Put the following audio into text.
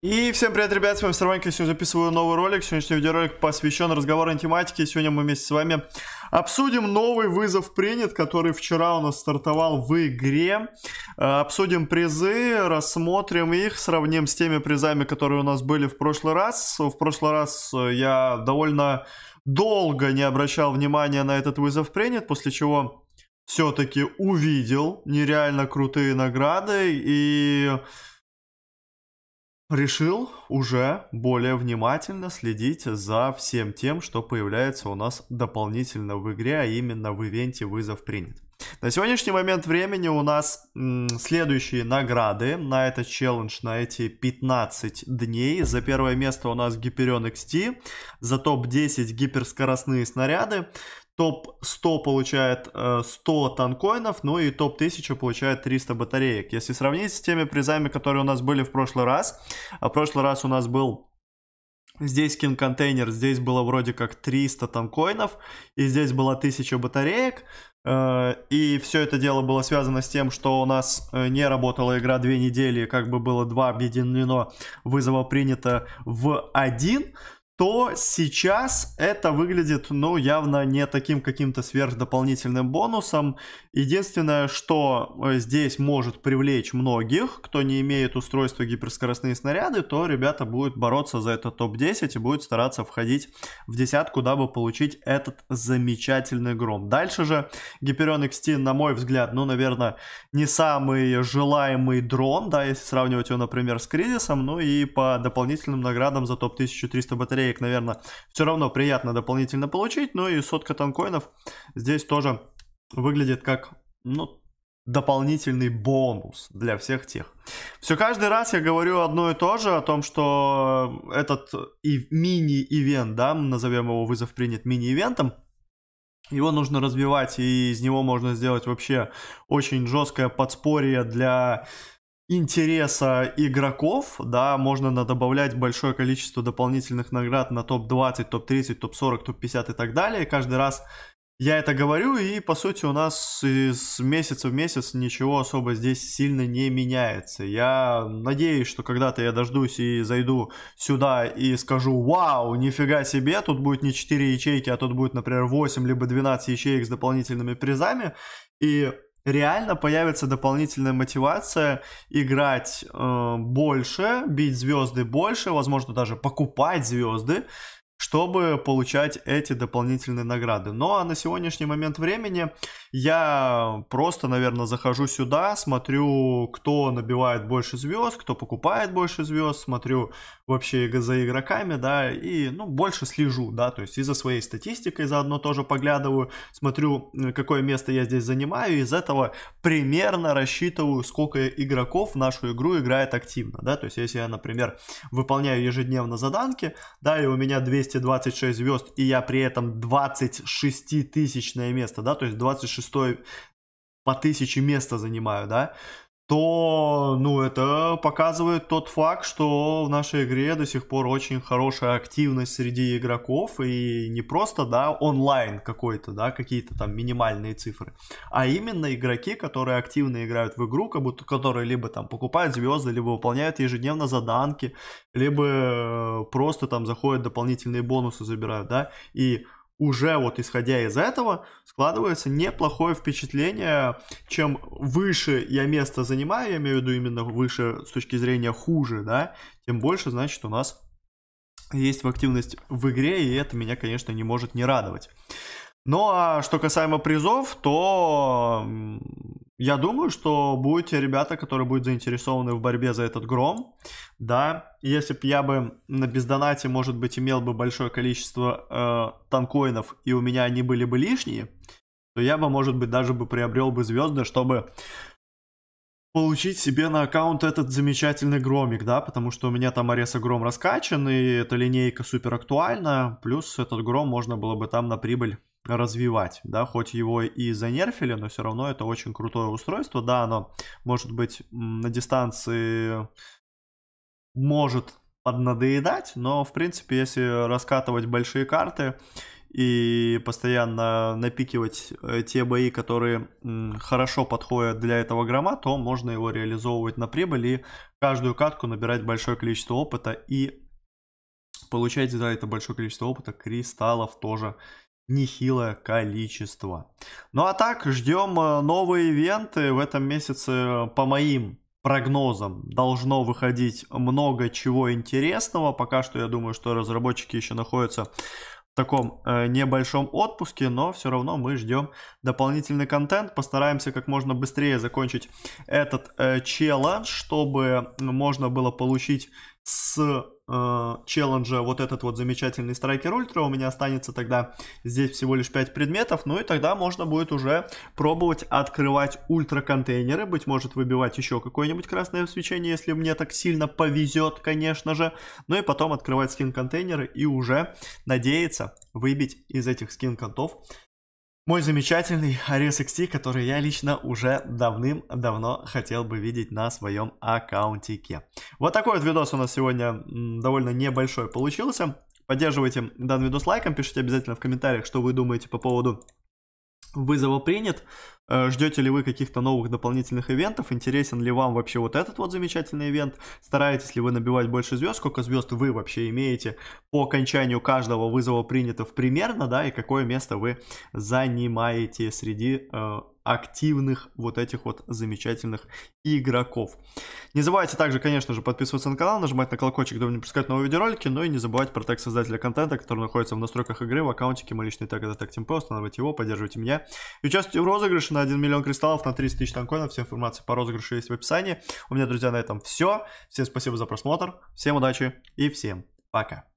И всем привет, ребят, с вами Сарванька, сегодня записываю новый ролик, сегодняшний видеоролик посвящен разговорной тематике, сегодня мы вместе с вами обсудим новый вызов принят, который вчера у нас стартовал в игре, э, обсудим призы, рассмотрим их, сравним с теми призами, которые у нас были в прошлый раз, в прошлый раз э, я довольно долго не обращал внимания на этот вызов принят, после чего все-таки увидел нереально крутые награды и решил уже более внимательно следить за всем тем, что появляется у нас дополнительно в игре, а именно в ивенте «Вызов принят». На сегодняшний момент времени у нас м, следующие награды на этот челлендж, на эти 15 дней. За первое место у нас Гиперион XT, за топ-10 гиперскоростные снаряды топ-100 получает 100 э, танкоинов, ну и топ-1000 получает 300 батареек. Если сравнить с теми призами, которые у нас были в прошлый раз, а в прошлый раз у нас был здесь кинг-контейнер, здесь было вроде как 300 танкоинов, и здесь было 1000 батареек, э, и все это дело было связано с тем, что у нас э, не работала игра две недели, как бы было два объединено, вызова принято в один, то сейчас это выглядит, ну, явно не таким каким-то сверхдополнительным бонусом. Единственное, что э, здесь может привлечь многих, кто не имеет устройства гиперскоростные снаряды, то ребята будут бороться за этот топ-10 и будут стараться входить в десятку, дабы получить этот замечательный гром. Дальше же Гиперион XT, на мой взгляд, ну, наверное, не самый желаемый дрон, да, если сравнивать его, например, с Кризисом, ну и по дополнительным наградам за топ-1300 батареи копеек, наверное, все равно приятно дополнительно получить. Ну и сотка танкоинов здесь тоже выглядит как, ну, дополнительный бонус для всех тех. Все каждый раз я говорю одно и то же о том, что этот и мини-ивент, да, назовем его вызов принят мини-ивентом, его нужно развивать, и из него можно сделать вообще очень жесткое подспорье для интереса игроков, да, можно добавлять большое количество дополнительных наград на топ-20, топ-30, топ-40, топ-50 и так далее. Каждый раз я это говорю, и по сути у нас из месяца в месяц ничего особо здесь сильно не меняется. Я надеюсь, что когда-то я дождусь и зайду сюда и скажу, вау, нифига себе, тут будет не 4 ячейки, а тут будет, например, 8 либо 12 ячеек с дополнительными призами. И реально появится дополнительная мотивация играть э, больше, бить звезды больше, возможно, даже покупать звезды, чтобы получать эти дополнительные награды. Ну а на сегодняшний момент времени я просто, наверное, захожу сюда, смотрю, кто набивает больше звезд, кто покупает больше звезд, смотрю вообще за игроками, да, и, ну, больше слежу, да, то есть и за своей статистикой заодно тоже поглядываю, смотрю, э, какое место я здесь занимаю, и из этого примерно рассчитываю, сколько игроков в нашу игру играет активно, да, то есть если я, например, выполняю ежедневно заданки, да, и у меня 200 226 звезд, и я при этом 26 тысячное место, да, то есть 26 по тысяче место занимаю, да, то, ну, это показывает тот факт, что в нашей игре до сих пор очень хорошая активность среди игроков, и не просто, да, онлайн какой-то, да, какие-то там минимальные цифры, а именно игроки, которые активно играют в игру, как будто, которые либо там покупают звезды, либо выполняют ежедневно заданки, либо э, просто там заходят дополнительные бонусы, забирают, да, и уже вот исходя из этого складывается неплохое впечатление, чем выше я место занимаю, я имею в виду именно выше с точки зрения хуже, да, тем больше, значит, у нас есть активность в игре, и это меня, конечно, не может не радовать. Ну а что касаемо призов, то я думаю, что будете ребята, которые будут заинтересованы в борьбе за этот гром, да. Если бы я бы на бездонате, может быть, имел бы большое количество э, танкоинов, и у меня они были бы лишние, то я бы, может быть, даже бы приобрел бы звезды, чтобы получить себе на аккаунт этот замечательный громик, да, потому что у меня там Ареса Гром раскачан, и эта линейка супер актуальна, плюс этот гром можно было бы там на прибыль развивать, да, хоть его и занерфили, но все равно это очень крутое устройство, да, оно может быть на дистанции может поднадоедать, но в принципе, если раскатывать большие карты и постоянно напикивать э, те бои, которые хорошо подходят для этого грома, то можно его реализовывать на прибыль и каждую катку набирать большое количество опыта и получать за это большое количество опыта кристаллов тоже нехилое количество. Ну а так, ждем э, новые ивенты. В этом месяце, э, по моим прогнозам, должно выходить много чего интересного. Пока что я думаю, что разработчики еще находятся в таком э, небольшом отпуске, но все равно мы ждем дополнительный контент. Постараемся как можно быстрее закончить этот э, челлендж, чтобы можно было получить с э, челленджа вот этот вот замечательный страйкер ультра, у меня останется тогда здесь всего лишь 5 предметов, ну и тогда можно будет уже пробовать открывать ультра контейнеры, быть может выбивать еще какое-нибудь красное свечение, если мне так сильно повезет, конечно же, ну и потом открывать скин контейнеры и уже надеяться выбить из этих скин контов мой замечательный Ares XT, который я лично уже давным-давно хотел бы видеть на своем аккаунтике. Вот такой вот видос у нас сегодня довольно небольшой получился. Поддерживайте данный видос лайком, пишите обязательно в комментариях, что вы думаете по поводу вызова принят, Э, Ждете ли вы каких-то новых дополнительных ивентов? Интересен ли вам вообще вот этот вот замечательный ивент? Стараетесь ли вы набивать больше звезд? Сколько звезд вы вообще имеете по окончанию каждого вызова принято в примерно, да? И какое место вы занимаете среди э, активных вот этих вот замечательных игроков. Не забывайте также, конечно же, подписываться на канал, нажимать на колокольчик, чтобы не пропускать новые видеоролики, ну и не забывайте про тег создателя контента, который находится в настройках игры, в аккаунтике, мой личный тег это тег Темпе, устанавливайте его, поддерживайте меня и участвуйте в розыгрыше на на 1 миллион кристаллов, на 30 тысяч танкоинов. Вся информация по розыгрышу есть в описании. У меня, друзья, на этом все. Всем спасибо за просмотр. Всем удачи и всем пока.